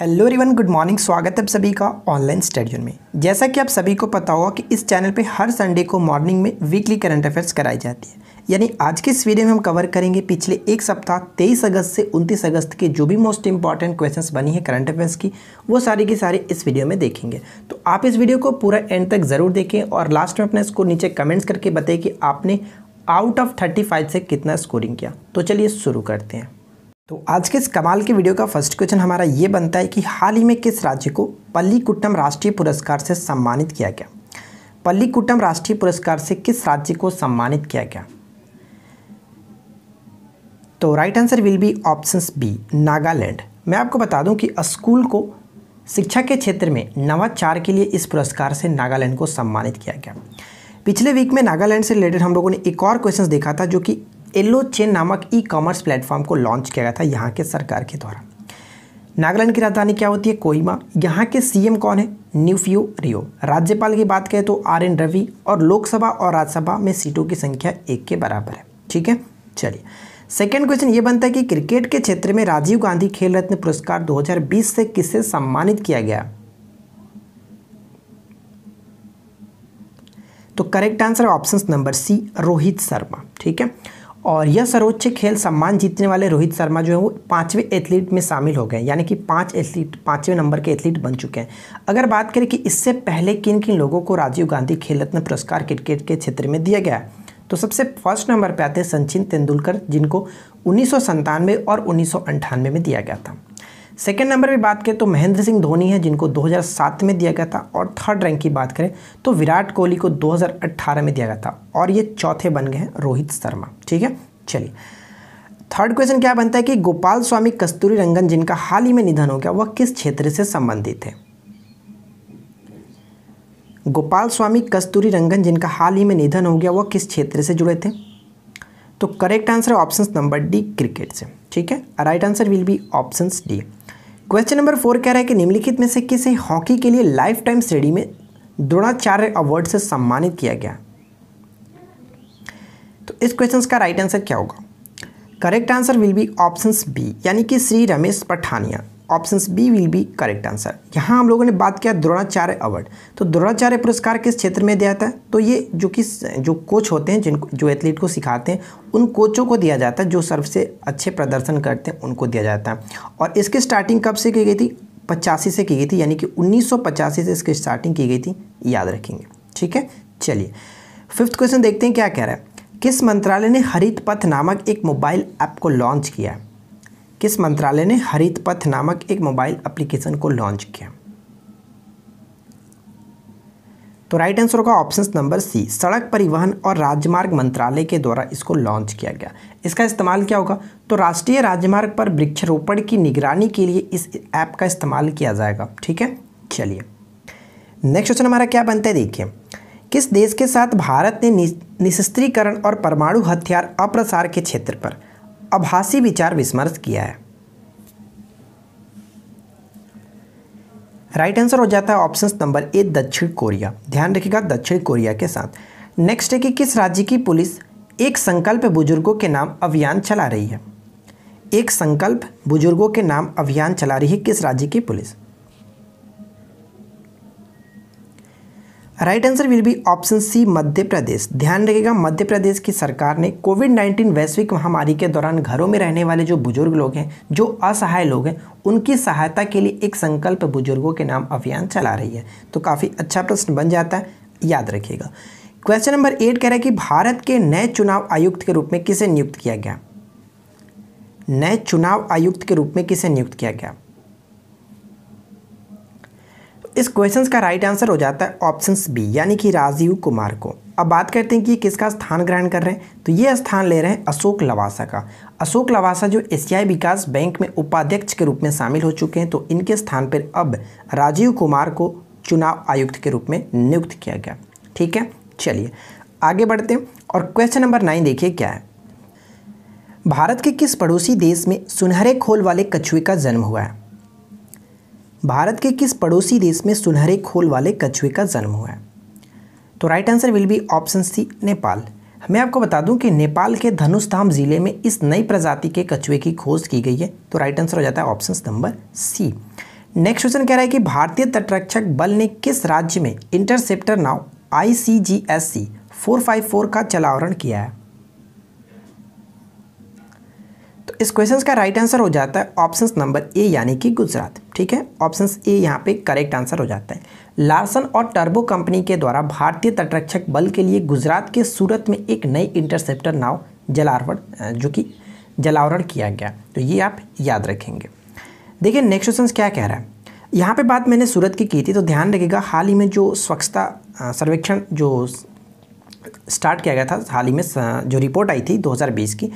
hello रिवन good morning स्वागत है आप सभी का ऑनलाइन स्टडियो में जैसा कि आप सभी को पता होगा कि इस चैनल पे हर संडे को मॉर्निंग में वीकली करंट अफेयर्स कराई जाती है यानी आज के इस वीडियो में हम कवर करेंगे पिछले एक सप्ताह 23 अगस्त से 29 अगस्त के जो भी मोस्ट इंपॉर्टेंट क्वेश्चंस बनी है करंट अफेयर्स की वो सारी की सारी इस वीडियो में देखेंगे तो आप इस वीडियो को पूरा एंड तक ज़रूर देखें और लास्ट में अपने स्कोर नीचे कमेंट्स करके बताएं कि आपने आउट ऑफ थर्टी से कितना स्कोरिंग किया तो चलिए शुरू करते हैं तो आज के इस कमाल के वीडियो का फर्स्ट क्वेश्चन हमारा ये बनता है कि हाल ही में किस राज्य को पल्लीकुट्टम राष्ट्रीय पुरस्कार से सम्मानित किया गया पल्लीकुट्टम राष्ट्रीय पुरस्कार से किस राज्य को सम्मानित किया गया तो right answer will be option B Nagaland मैं आपको बता दूं कि स्कूल को शिक्षा के क्षेत्र में नवाचार के लिए इस पुरस्कार से नागालैंड को सम्मानित किया गया पिछले वीक में नागालैंड से रिलेटेड हम लोगों ने एक और क्वेश्चन देखा था जो कि येल्लो चेन नामक ई कॉमर्स प्लेटफॉर्म को लॉन्च किया गया था यहाँ के सरकार के द्वारा नागालैंड की राजधानी क्या होती है कोहिमा यहाँ के सीएम कौन है न्यूफियो रियो राज्यपाल की बात करें तो आर एन रवि और लोकसभा और राज्यसभा में सीटों की संख्या एक के बराबर है ठीक है चलिए सेकेंड क्वेश्चन ये बनता है कि क्रिकेट के क्षेत्र में राजीव गांधी खेल रत्न पुरस्कार 2020 से किससे सम्मानित किया गया तो correct answer option number C Rohit Sharma ठीक है और यह सर्वोच्च खेल सम्मान जीतने वाले रोहित शर्मा जो है वो पाँचवें एथलीट में शामिल हो गए यानी कि पाँच एथलीट पाँचवें नंबर के एथलीट बन चुके हैं अगर बात करें कि इससे पहले किन किन लोगों को राजीव गांधी खेल रत्न पुरस्कार क्रिकेट के क्षेत्र में दिया गया तो सबसे फर्स्ट नंबर पर आते हैं सचिन तेंदुलकर जिनको उन्नीस और उन्नीस में दिया गया था सेकेंड नंबर पे बात करें तो महेंद्र सिंह धोनी है जिनको 2007 में दिया गया था और थर्ड रैंक की बात करें तो विराट कोहली को 2018 में दिया गया था और ये चौथे बन गए हैं रोहित शर्मा ठीक है चलिए थर्ड क्वेश्चन क्या बनता है कि गोपाल स्वामी कस्तूरी रंगन जिनका हाल ही में निधन हो गया वह किस क्षेत्र से संबंधित है गोपाल स्वामी कस्तूरी रंगन जिनका हाल ही में निधन हो गया वह किस क्षेत्र से जुड़े थे तो correct answer option number D cricket से ठीक है right answer will be option D question number four कह रहा है कि निम्नलिखित में से किसे हॉकी के लिए लाइफ टाइम श्रेणी में द्रोणाचार्य अवार्ड से सम्मानित किया गया तो इस क्वेश्चन का राइट आंसर क्या होगा correct answer will be option B यानी कि Shri Ramesh Pathania option B will be correct answer यहाँ हम लोगों ने बात किया द्रोणाचार्य अवार्ड तो द्रोणाचार्य पुरस्कार किस क्षेत्र में दिया जाता है तो ये जो कि जो कोच होते हैं जिनको जो एथलीट को सिखाते हैं उन कोचों को दिया जाता है जो सबसे अच्छे प्रदर्शन करते हैं उनको दिया जाता है और इसकी स्टार्टिंग कब से की गई थी पचासी से की गई थी यानी कि उन्नीस से इसकी स्टार्टिंग की गई थी याद रखेंगे ठीक है चलिए फिफ्थ क्वेश्चन देखते हैं क्या कह रहा है किस मंत्रालय ने हरित पथ नामक एक मोबाइल ऐप को लॉन्च किया है किस मंत्रालय ने हरित पथ नामक एक मोबाइल एप्लीकेशन को लॉन्च किया तो राइट आंसर होगा ऑप्शन नंबर सी सड़क परिवहन और राजमार्ग मंत्रालय के द्वारा इसको लॉन्च किया गया इसका इस्तेमाल क्या होगा तो राष्ट्रीय राजमार्ग पर वृक्षारोपण की निगरानी के लिए इस ऐप का इस्तेमाल किया जाएगा ठीक है चलिए नेक्स्ट क्वेश्चन हमारा क्या बनता है देखिए किस देश के साथ भारत ने निशस्त्रीकरण और परमाणु हथियार अप्रसार के क्षेत्र पर आभासी विचार विस्मर्श किया है राइट आंसर हो जाता है ऑप्शन नंबर ए दक्षिण कोरिया ध्यान रखिएगा दक्षिण कोरिया के साथ नेक्स्ट है कि किस राज्य की पुलिस एक संकल्प बुजुर्गों के नाम अभियान चला रही है एक संकल्प बुजुर्गों के नाम अभियान चला रही है किस राज्य की police right answer will be option C Madhya Pradesh ध्यान रखेगा मध्य प्रदेश की सरकार ने कोविड 19 वैश्विक महामारी के दौरान घरों में रहने वाले जो बुजुर्ग लोग हैं जो असहाय लोग हैं उनकी सहायता के लिए एक संकल्प बुजुर्गों के नाम अभियान चला रही है तो काफ़ी अच्छा प्रश्न बन जाता है याद रखिएगा क्वेश्चन नंबर एट कह रहा है कि भारत के नए चुनाव आयुक्त के रूप में किसे नियुक्त किया गया नए चुनाव आयुक्त के रूप में किसे नियुक्त किया गया इस क्वेश्चन का राइट आंसर हो जाता है ऑप्शन बी यानी कि राजीव कुमार को अब बात करते हैं कि किसका स्थान ग्रहण कर रहे हैं तो ये स्थान ले रहे हैं अशोक लवासा का अशोक लवासा जो एशियाई विकास बैंक में उपाध्यक्ष के रूप में शामिल हो चुके हैं तो इनके स्थान पर अब राजीव कुमार को चुनाव आयुक्त के रूप में नियुक्त किया गया ठीक है चलिए आगे बढ़ते हैं और क्वेश्चन नंबर नाइन देखिए क्या है भारत के किस पड़ोसी देश में सुनहरे खोल वाले कछुए का जन्म हुआ है भारत के किस पड़ोसी देश में सुनहरे खोल वाले कछुए का जन्म हुआ है तो right answer will be option C Nepal मैं आपको बता दूं कि नेपाल के धनुषधाम ज़िले में इस नई प्रजाति के कछुए की खोज की गई है तो राइट आंसर हो जाता है option number C next question कह रहा है कि भारतीय तटरक्षक बल ने किस राज्य में इंटरसेप्टर नाव I C G S C four five four का चलावरण किया है तो इस क्वेश्चन का राइट आंसर हो जाता है ऑप्शन नंबर ए यानी कि गुजरात ठीक है ऑप्शन ए यहाँ पे करेक्ट आंसर हो जाता है लार्सन और टर्बो कंपनी के द्वारा भारतीय तटरक्षक बल के लिए गुजरात के सूरत में एक नई इंटरसेप्टर नाव जलावरण जो कि जलावरण किया गया तो ये आप याद रखेंगे देखिए नेक्स्ट क्वेश्चन क्या कह रहा है यहाँ पे बात मैंने सूरत की की थी तो ध्यान रखिएगा हाल ही में जो स्वच्छता सर्वेक्षण जो स्टार्ट किया गया था हाल ही में जो रिपोर्ट आई थी 2020 की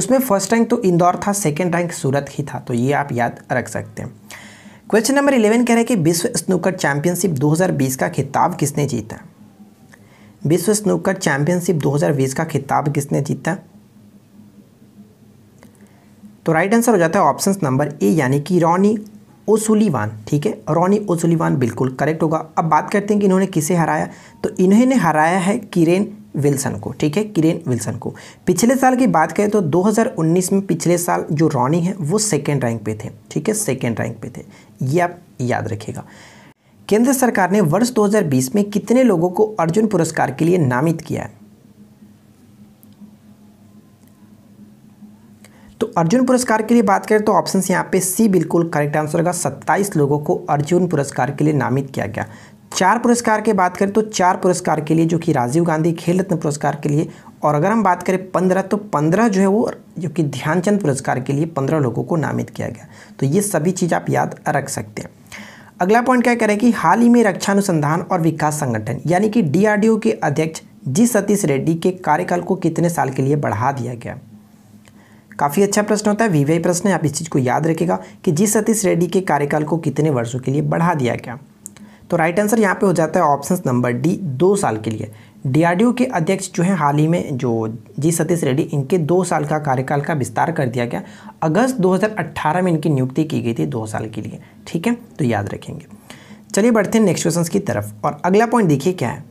उसमें फर्स्ट रैंक तो इंदौर था सेकंड रैंक सूरत ही था तो ये आप याद रख सकते हैं क्वेश्चन नंबर इलेवन कह रहा है कि विश्व स्नूकर चैंपियनशिप 2020 का खिताब किसने जीता विश्व स्नूकर चैंपियनशिप 2020 का खिताब किसने जीता तो राइट आंसर हो जाता है ऑप्शन नंबर ए यानी कि रॉनी ओसुलीवान ठीक है रॉनी ओसुलीवान बिल्कुल करेक्ट होगा अब बात करते हैं कि इन्होंने किसे हराया तो इन्होंने हराया है किरेन विल्सन को ठीक है किरेन विल्सन को पिछले साल की बात करें तो 2019 में पिछले साल जो रॉनी है वो सेकेंड रैंक पे थे ठीक है सेकेंड रैंक पे थे ये आप याद रखिएगा केंद्र सरकार ने वर्ष 2020 में कितने लोगों को अर्जुन पुरस्कार के लिए नामित किया है तो अर्जुन पुरस्कार के लिए बात करें तो ऑप्शन यहाँ पे सी बिल्कुल करेक्ट आंसर होगा 27 लोगों को अर्जुन पुरस्कार के लिए नामित किया गया चार पुरस्कार की बात करें तो चार पुरस्कार के लिए जो कि राजीव गांधी खेल रत्न पुरस्कार के लिए और अगर हम बात करें पंद्रह तो पंद्रह जो है वो जो कि ध्यानचंद पुरस्कार के लिए पंद्रह लोगों को नामित किया गया तो ये सभी चीज़ आप याद रख सकते हैं अगला पॉइंट क्या करें कि हाल ही में रक्षा अनुसंधान और विकास संगठन यानी कि डीआरडीओ के अध्यक्ष जी सतीश रेड्डी के कार्यकाल को कितने साल के लिए बढ़ा दिया गया काफ़ी अच्छा प्रश्न होता है वीवीआई प्रश्न है आप इस चीज़ को याद रखेगा कि जी सतीश रेड्डी के कार्यकाल को कितने वर्षों के लिए बढ़ा दिया गया तो राइट आंसर यहाँ पे हो जाता है ऑप्शन नंबर डी दो साल के लिए डीआरडीओ के अध्यक्ष जो हैं हाल ही में जो जी सतीश रेड्डी इनके दो साल का कार्यकाल का विस्तार कर दिया गया अगस्त 2018 में इनकी नियुक्ति की गई थी दो साल के लिए ठीक है तो याद रखेंगे चलिए बढ़ते हैं नेक्स्ट क्वेश्चन की तरफ और अगला पॉइंट देखिए क्या है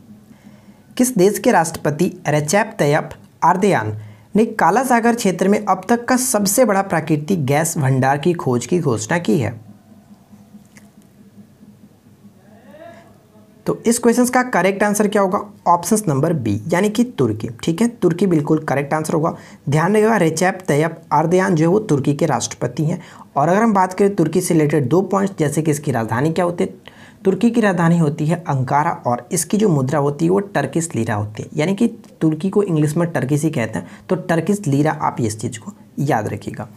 किस देश के राष्ट्रपति रेचैप तैयप आर्दयान ने काला सागर क्षेत्र में अब तक का सबसे बड़ा प्राकृतिक गैस भंडार की खोज की घोषणा की है तो इस क्वेश्चन का करेक्ट आंसर क्या होगा ऑप्शन नंबर बी यानी कि तुर्की ठीक है तुर्की बिल्कुल करेक्ट आंसर होगा ध्यान रखेगा रेचैप तैयब अर्दयान जो है वो तुर्की के राष्ट्रपति हैं और अगर हम बात करें तुर्की से रिलेटेड दो पॉइंट्स जैसे कि इसकी राजधानी क्या होती है तुर्की की राजधानी होती है अंकारा और इसकी जो मुद्रा होती है वो टर्किस लीरा होती है यानी कि तुर्की को इंग्लिश में टर्किस ही कहते हैं तो टर्किस लीरा आप इस चीज़ को याद रखिएगा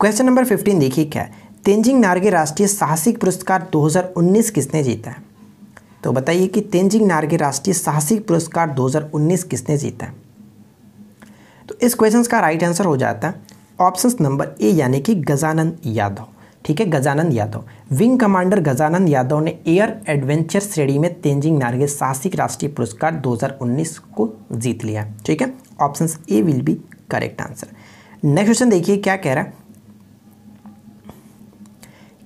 क्वेश्चन नंबर फिफ्टीन देखिए क्या है तेंजिंग नार्गे राष्ट्रीय साहसिक पुरस्कार 2019 किसने जीता है तो बताइए कि तेंजिंग नार्गे राष्ट्रीय साहसिक पुरस्कार 2019 किसने जीता है तो इस क्वेश्चन का राइट आंसर हो जाता है ऑप्शन नंबर ए यानी कि गजानंद यादव ठीक है गजानंद यादव विंग कमांडर गजानंद यादव ने एयर एडवेंचर श्रेणी में तेंजिंग नार्गे साहसिक राष्ट्रीय पुरस्कार 2019 को जीत लिया ठीक है option A will be correct answer next question देखिए क्या कह रहा है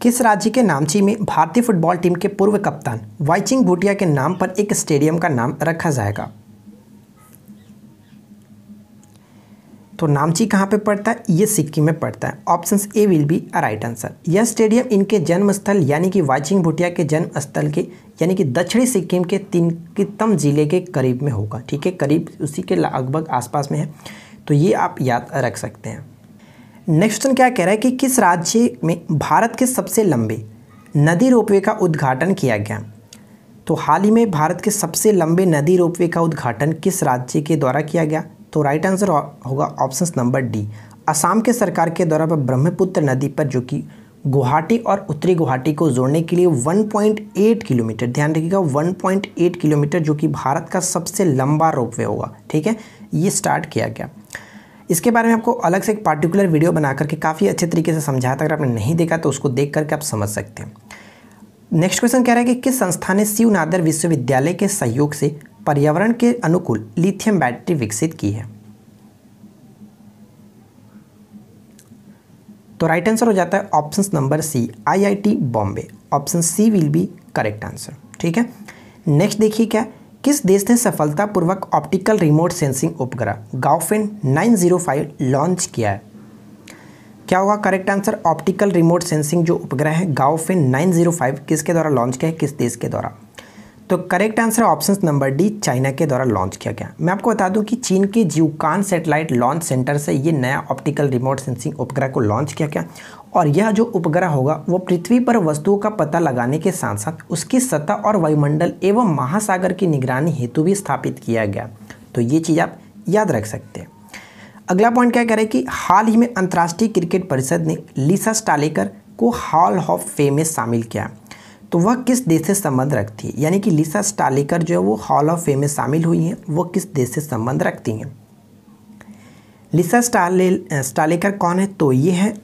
किस राज्य के नामची में भारतीय फुटबॉल टीम के पूर्व कप्तान वाइचिंग भूटिया के नाम पर एक स्टेडियम का नाम रखा जाएगा तो नामची कहाँ पे पड़ता है ये सिक्किम में पड़ता है option A will be a right answer यह स्टेडियम इनके जन्मस्थल यानी कि वाइचिंग भूटिया के जन्मस्थल के यानी कि दक्षिणी सिक्किम के तिनकितम जिले के करीब में होगा ठीक है करीब उसी के लगभग आसपास में है तो ये आप याद रख सकते हैं नेक्स्ट क्वेश्चन क्या कह रहा है कि किस राज्य में भारत के सबसे लंबे नदी रोपवे का उद्घाटन किया गया तो हाल ही में भारत के सबसे लंबे नदी रोपवे का उद्घाटन किस राज्य के द्वारा किया गया तो राइट आंसर होगा ऑप्शन नंबर डी असम के सरकार के द्वारा ब्रह्मपुत्र नदी पर जो कि गुवाहाटी और उत्तरी गुवाहाटी को जोड़ने के लिए 1.8 किलोमीटर ध्यान रखिएगा 1.8 किलोमीटर जो कि भारत का सबसे लंबा रोपवे होगा ठीक है ये स्टार्ट किया गया इसके बारे में आपको अलग से एक पार्टिकुलर वीडियो बना करके काफ़ी अच्छे तरीके से समझाया था अगर आपने नहीं देखा तो उसको देख करके आप समझ सकते हैं नेक्स्ट क्वेश्चन कह रहा है कि किस संस्था ने शिव नादर विश्वविद्यालय के सहयोग से पर्यावरण के अनुकूल लिथियम बैटरी विकसित की है तो राइट आंसर हो जाता है option number C IIT Bombay option C will be correct answer ठीक है नेक्स्ट देखिए क्या किस देश ने सफलतापूर्वक ऑप्टिकल रिमोट सेंसिंग उपग्रह गाउफिन 905 लॉन्च किया है क्या होगा correct answer optical remote sensing जो उपग्रह है गाउफिन 905 किसके द्वारा लॉन्च किया है किस देश के द्वारा तो correct answer option number D China के द्वारा लॉन्च किया गया मैं आपको बता दूं कि चीन के जीवकान सेटेलाइट लॉन्च सेंटर से ये नया ऑप्टिकल रिमोट सेंसिंग उपग्रह को लॉन्च किया गया और यह जो उपग्रह होगा वो पृथ्वी पर वस्तुओं का पता लगाने के साथ साथ उसकी सतह और वायुमंडल एवं महासागर की निगरानी हेतु भी स्थापित किया गया तो ये चीज़ आप याद रख सकते हैं अगला पॉइंट क्या करें कि हाल ही में अंतर्राष्ट्रीय क्रिकेट परिषद ने लिसा स्टालेकर को हॉल ऑफ फेम में शामिल किया तो वह किस देश से संबंध रखती है यानी कि लिसा स्टालिकर जो है वो हॉल ऑफ फेम में शामिल हुई हैं वो किस देश से संबंध रखती हैं लिसा स्टाले स्टालिकर कौन है तो ये है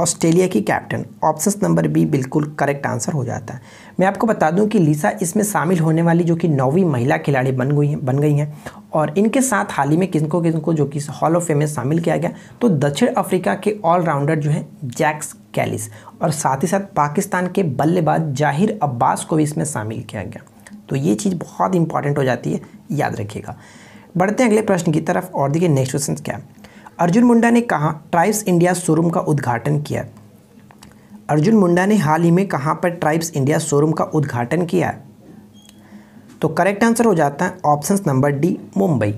ऑस्ट्रेलिया की कैप्टन ऑप्शन नंबर बी बिल्कुल करेक्ट आंसर हो जाता है मैं आपको बता दूं कि लिसा इसमें शामिल होने वाली जो कि नौवीं महिला खिलाड़ी बन गई हैं बन गई हैं और इनके साथ हाल ही में किनको किनको जो कि हॉल ऑफ फेम में शामिल किया गया तो दक्षिण अफ्रीका के ऑलराउंडर जो हैं जैक्स कैलिस और साथ ही साथ पाकिस्तान के बल्लेबाज जाहिर अब्बास को भी इसमें शामिल किया गया तो ये चीज़ बहुत इंपॉर्टेंट हो जाती है याद रखिएगा बढ़ते हैं अगले प्रश्न की तरफ और देखिए नेक्स्ट क्वेश्चन क्या है अर्जुन मुंडा ने कहा ट्राइब्स इंडिया शोरूम का उद्घाटन किया अर्जुन मुंडा ने हाल ही में कहाँ पर ट्राइब्स इंडिया शोरूम का उद्घाटन किया है तो करेक्ट आंसर हो जाता है ऑप्शन नंबर डी मुंबई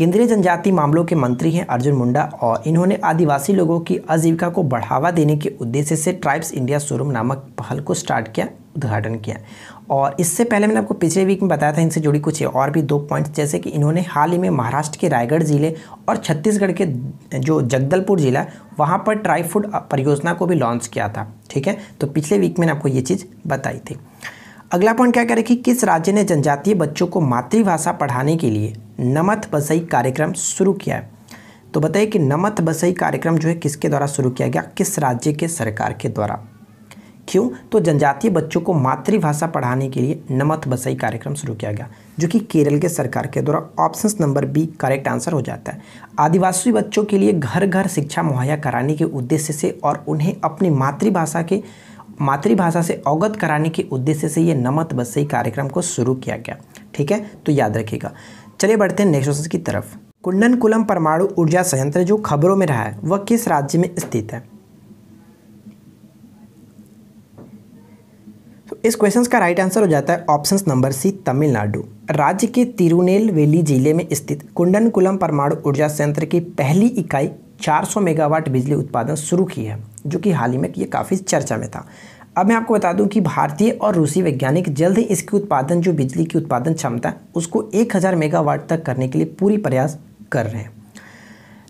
केंद्रीय जनजाति मामलों के मंत्री हैं अर्जुन मुंडा और इन्होंने आदिवासी लोगों की आजीविका को बढ़ावा देने के उद्देश्य से ट्राइब्स इंडिया शोरूम नामक पहल को स्टार्ट किया उद्घाटन किया और इससे पहले मैंने आपको पिछले वीक में बताया था इनसे जुड़ी कुछ और भी दो पॉइंट्स जैसे कि इन्होंने हाल ही में महाराष्ट्र के रायगढ़ ज़िले और छत्तीसगढ़ के जो जगदलपुर ज़िला वहाँ पर ट्राई फूड परियोजना को भी लॉन्च किया था ठीक है तो पिछले वीक मैंने आपको ये चीज़ बताई थी अगला पॉइंट क्या करें कि किस राज्य ने जनजातीय बच्चों को मातृभाषा पढ़ाने के लिए नमथ बसई कार्यक्रम शुरू किया है तो बताइए कि नमथ बसई कार्यक्रम जो है किसके द्वारा शुरू किया गया किस राज्य के सरकार के द्वारा क्यों तो जनजातीय बच्चों को मातृभाषा पढ़ाने के लिए नमथ बसई कार्यक्रम शुरू किया गया जो कि केरल के सरकार के द्वारा option number B correct answer हो जाता है आदिवासी बच्चों के लिए घर घर शिक्षा मुहैया कराने के उद्देश्य से और उन्हें अपनी मातृभाषा के मातृभाषा से अवगत कराने के उद्देश्य से ये नमत बसई कार्यक्रम को शुरू किया गया ठीक है तो याद रखिएगा चलिए बढ़ते हैं नेक्स्ट क्वेश्चन की तरफ कुंडनकुलम परमाणु ऊर्जा संयंत्र जो खबरों में रहा है वह किस राज्य में स्थित है तो इस क्वेश्चन का राइट आंसर हो जाता है ऑप्शन नंबर सी तमिलनाडु राज्य के तिरुनेलवेली जिले में स्थित कुंडनकुलम परमाणु ऊर्जा संयंत्र की पहली इकाई 400 मेगावाट बिजली उत्पादन शुरू की है जो कि हाल ही में ये काफ़ी चर्चा में था अब मैं आपको बता दूं कि भारतीय और रूसी वैज्ञानिक जल्द ही इसके उत्पादन जो बिजली की उत्पादन क्षमता है उसको 1000 मेगावाट तक करने के लिए पूरी प्रयास कर रहे हैं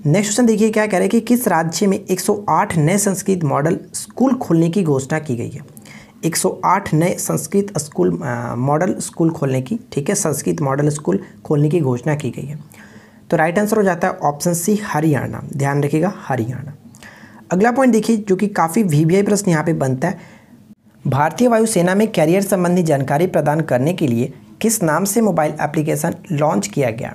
नेक्स्ट क्वेश्चन देखिए क्या कह रहे हैं कि किस राज्य में 108 नए संस्कृत मॉडल स्कूल खोलने की घोषणा की गई है 108 नए संस्कृत स्कूल मॉडल स्कूल खोलने की ठीक है संस्कृत मॉडल स्कूल खोलने की घोषणा की गई है तो राइट आंसर हो जाता है ऑप्शन सी हरियाणा ध्यान रखिएगा हरियाणा अगला पॉइंट देखिए जो कि काफ़ी वी प्रश्न यहाँ पर बनता है भारतीय वायुसेना में कैरियर संबंधी जानकारी प्रदान करने के लिए किस नाम से मोबाइल एप्लीकेशन लॉन्च किया गया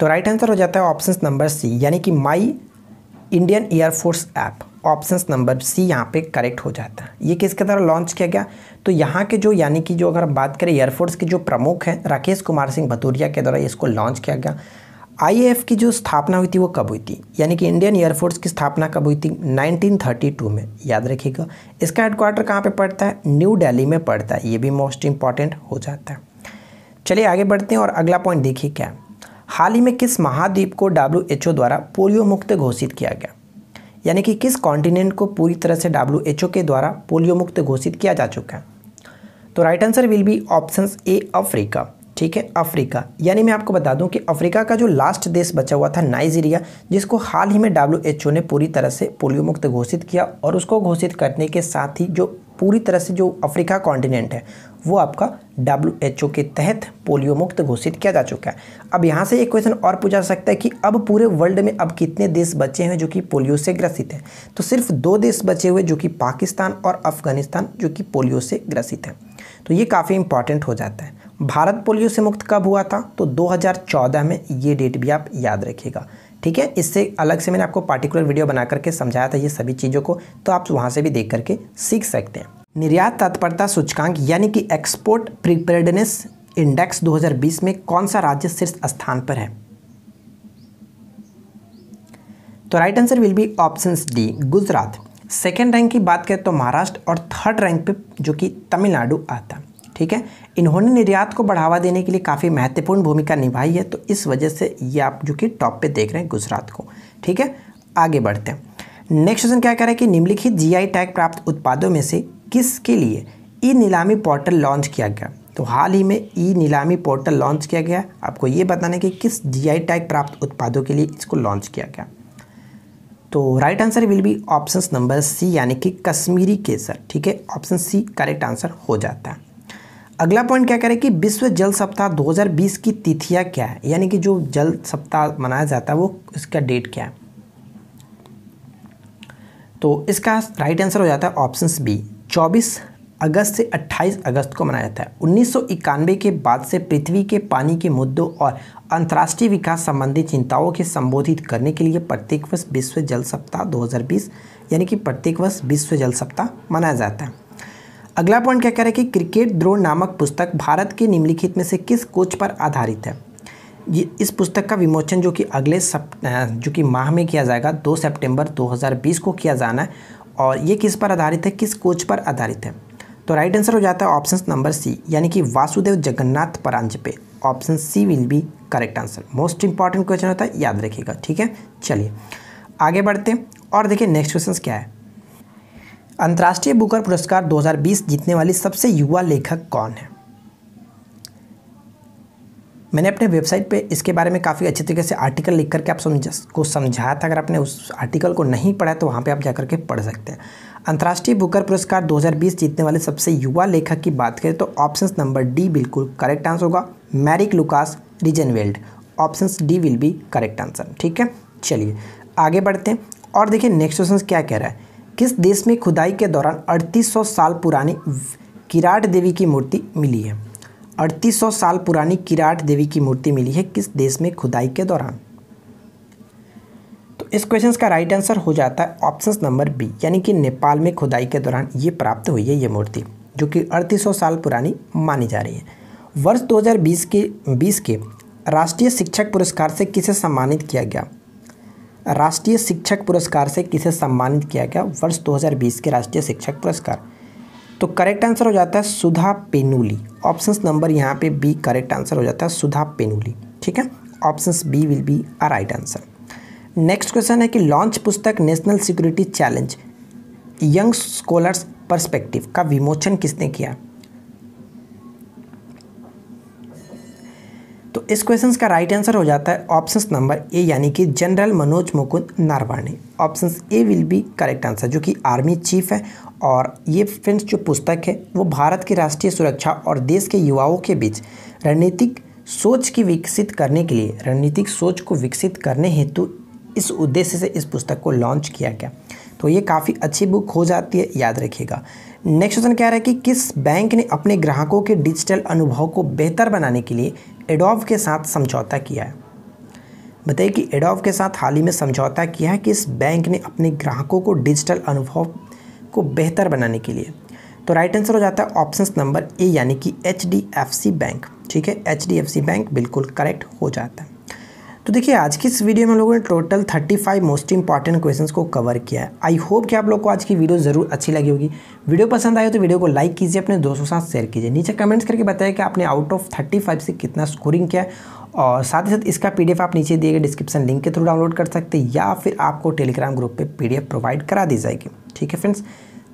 तो राइट आंसर हो जाता है ऑप्शन नंबर सी यानी कि my Indian air force app option number C यहाँ पे करेक्ट हो जाता है ये किसके द्वारा लॉन्च किया गया तो यहाँ के जो यानी कि जो अगर हम बात करें एयरफोर्स के जो प्रमुख हैं राकेश कुमार सिंह भदौरिया के द्वारा इसको लॉन्च किया गया आईएएफ की जो स्थापना हुई थी वो कब हुई थी यानी कि इंडियन एयरफोर्स की स्थापना कब हुई थी 1932 में याद रखिएगा इसका हेडक्वार्टर कहाँ पे पड़ता है न्यू दिल्ली में पड़ता है ये भी मोस्ट इंपॉर्टेंट हो जाता है चलिए आगे बढ़ते हैं और अगला पॉइंट देखिए क्या हाल ही में किस महाद्वीप को डब्ल्यू द्वारा पोलियो मुक्त घोषित किया गया यानी कि किस कॉन्टिनेंट को पूरी तरह से डब्ल्यू के द्वारा पोलियो मुक्त घोषित किया जा चुका है तो right answer will be option A Africa ठीक है अफ्रीका यानी मैं आपको बता दूं कि अफ्रीका का जो लास्ट देश बचा हुआ था नाइजीरिया जिसको हाल ही में डब्ल्यू ने पूरी तरह से पोलियो मुक्त घोषित किया और उसको घोषित करने के साथ ही जो पूरी तरह से जो अफ्रीका कॉन्टिनेंट है वो आपका डब्ल्यू के तहत पोलियो मुक्त घोषित किया जा चुका है अब यहाँ से एक क्वेश्चन और पूछा जा सकता है कि अब पूरे वर्ल्ड में अब कितने देश बचे हैं जो कि पोलियो से ग्रसित हैं तो सिर्फ दो देश बचे हुए जो कि पाकिस्तान और अफगानिस्तान जो कि पोलियो से ग्रसित हैं तो ये काफ़ी इंपॉर्टेंट हो जाता है भारत पोलियो से मुक्त कब हुआ था तो 2014 में ये डेट भी आप याद रखिएगा ठीक है इससे अलग से मैंने आपको पार्टिकुलर वीडियो बना करके समझाया था ये सभी चीज़ों को तो आप वहाँ से भी देख करके सीख सकते हैं निर्यात तत्परता सूचकांक यानी कि एक्सपोर्ट प्रिपेयर्डनेस इंडेक्स 2020 में कौन सा राज्य शीर्ष स्थान पर है तो right answer will be option D Gujarat second rank की बात करें तो महाराष्ट्र और थर्ड रैंक पे जो कि तमिलनाडु आता ठीक है इन्होंने निर्यात को बढ़ावा देने के लिए काफ़ी महत्वपूर्ण भूमिका निभाई है तो इस वजह से ये आप जो कि टॉप पे देख रहे हैं गुजरात को ठीक है आगे बढ़ते हैं नेक्स्ट क्वेश्चन क्या कह रहा है कि निम्नलिखित जीआई टैग प्राप्त उत्पादों में से किसके लिए ई नीलामी पोर्टल लॉन्च किया गया तो हाल ही में ई नीलामी पोर्टल लॉन्च किया गया आपको ये बताना है कि किस जी टैग प्राप्त उत्पादों के लिए इसको लॉन्च किया गया तो right answer will be option number C यानी कि कश्मीरी केसर ठीक है ऑप्शन सी करेक्ट आंसर हो जाता है अगला पॉइंट क्या करें कि विश्व जल सप्ताह 2020 की तिथियां क्या है यानी कि जो जल सप्ताह मनाया जाता है वो इसका डेट क्या है तो इसका राइट आंसर हो जाता है ऑप्शन बी 24 अगस्त से 28 अगस्त को मनाया जाता है उन्नीस के बाद से पृथ्वी के पानी के मुद्दों और अंतर्राष्ट्रीय विकास संबंधी चिंताओं के संबोधित करने के लिए प्रत्येक वर्ष विश्व जल सप्ताह दो यानी कि प्रत्येक वर्ष विश्व जल सप्ताह मनाया जाता है अगला पॉइंट क्या कह रहा है कि क्रिकेट द्रोण नामक पुस्तक भारत के निम्नलिखित में से किस कोच पर आधारित है ये इस पुस्तक का विमोचन जो कि अगले सप जो कि माह में किया जाएगा 2 सितंबर 2020 को किया जाना है और ये किस पर आधारित है किस कोच पर आधारित है तो राइट आंसर हो जाता है ऑप्शन नंबर सी यानी कि Vasudev Jagannath Paranjape option C will be correct answer most important question होता है याद रखिएगा ठीक है चलिए आगे बढ़ते हैं और देखिए नेक्स्ट क्वेश्चन क्या है अंतर्राष्ट्रीय बुकर पुरस्कार 2020 जीतने वाली सबसे युवा लेखक कौन है मैंने अपने वेबसाइट पे इसके बारे में काफ़ी अच्छे तरीके से आर्टिकल लिख करके आप समझ को समझाया था अगर आपने उस आर्टिकल को नहीं पढ़ा तो वहाँ पे आप जाकर के पढ़ सकते हैं अंतर्राष्ट्रीय बुकर पुरस्कार 2020 जीतने वाले सबसे युवा लेखक की बात करें तो ऑप्शन नंबर डी बिल्कुल करेक्ट आंसर होगा Marieke Lucas Rijneveld option D will be correct answer ठीक है चलिए आगे बढ़ते हैं और देखिए नेक्स्ट क्वेश्चन क्या कह रहा है किस देश में खुदाई के दौरान 3800 साल पुरानी किराट देवी की मूर्ति मिली है 3800 साल पुरानी किराट देवी की मूर्ति मिली है किस देश में खुदाई के दौरान तो इस क्वेश्चन का राइट आंसर हो जाता है ऑप्शन नंबर बी यानी कि नेपाल में खुदाई के दौरान ये प्राप्त हुई है ये मूर्ति जो कि 3800 साल पुरानी मानी जा रही है वर्ष 2020 के 20 के राष्ट्रीय शिक्षक पुरस्कार से किसे सम्मानित किया गया राष्ट्रीय शिक्षक पुरस्कार से किसे सम्मानित किया गया वर्ष 2020 के राष्ट्रीय शिक्षक पुरस्कार तो करेक्ट आंसर हो जाता है सुधा पेनुली ऑप्शन नंबर यहाँ पे बी करेक्ट आंसर हो जाता है सुधा पेनुली ठीक है option B will be a right answer next question है कि लॉन्च पुस्तक national security challenge young scholars perspective का विमोचन किसने किया तो इस क्वेश्चन का राइट आंसर हो जाता है ऑप्शन नंबर ए यानी कि general Manoj Mukund Naravane option A will be correct answer जो कि आर्मी चीफ है और ये फ्रेंड्स जो पुस्तक है वो भारत की राष्ट्रीय सुरक्षा और देश के युवाओं के बीच रणनीतिक सोच की विकसित करने के लिए रणनीतिक सोच को विकसित करने हेतु इस उद्देश्य से इस पुस्तक को लॉन्च किया गया तो ये काफ़ी अच्छी बुक हो जाती है याद रखिएगा नेक्स्ट क्वेश्चन कह रहा है कि किस बैंक ने अपने ग्राहकों के डिजिटल अनुभव को बेहतर बनाने के लिए एडोव के साथ समझौता किया है बताइए कि एडोव के साथ हाल ही में समझौता किया है कि इस बैंक ने अपने ग्राहकों को डिजिटल अनुभव को बेहतर बनाने के लिए तो राइट आंसर हो जाता है ऑप्शन नंबर ए यानी कि एच बैंक ठीक है एच बैंक बिल्कुल करेक्ट हो जाता है तो देखिए आज की इस वीडियो में हम लोगों ने टोटल 35 मोस्ट इंपॉर्टेंट क्वेश्चंस को कवर किया है आई होप कि आप लोग को आज की वीडियो ज़रूर अच्छी लगी होगी वीडियो पसंद आए तो वीडियो को लाइक कीजिए अपने दोस्तों साथ शेयर कीजिए नीचे कमेंट्स करके बताइए कि आपने आउट ऑफ 35 से कितना स्कोरिंग किया और साथ ही साथ इसका पी आप नीचे दिए गए डिस्क्रिप्शन लिंक के थ्रू डाउनलोड कर सकते हैं या फिर आपको टेलीग्राम ग्रुप पर पी प्रोवाइड करा दी जाएगी ठीक है फ्रेंड्स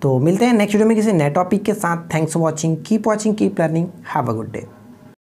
तो मिलते हैं नेक्स्ट वीडियो में किसी नए टॉपिक के साथ thanks for watching keep watching keep learning have a good day